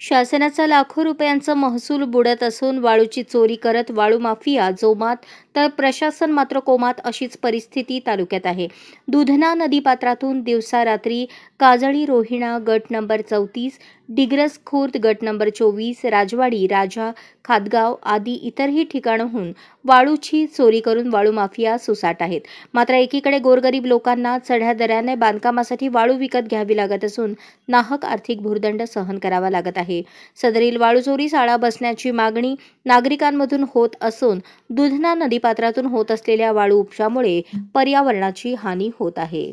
शासनाचा लाखो रुपयांचा महसूल बुडत असून वाळूची चोरी करत वाळू माफिया जोमात तर प्रशासन मात्र कोमात अशीच परिस्थिती तालुक्यात आहे दुधना नदीपात्रातून दिवसा रात्री काजळी रोहिणा गट नंबर चौतीस डिग्रस खुर्द गट नंबर चोवीस राजवाडी राजा खादगाव आदी इतरही ठिकाणहून वाळूची चोरी करून वाळू माफिया सुसाट आहेत मात्र एकीकडे गोरगरीब लोकांना चढ्या दराने बांधकामासाठी वाळू विकत घ्यावी लागत असून नाहक आर्थिक भूर्दंड सहन करावा लागत आहे सदरील वाळू चोरी शाळा बसण्याची मागणी नागरिकांमधून होत असून दुधना नदी पात्रातून होत असलेल्या वाळू उपशामुळे पर्यावरणाची हानी होत आहे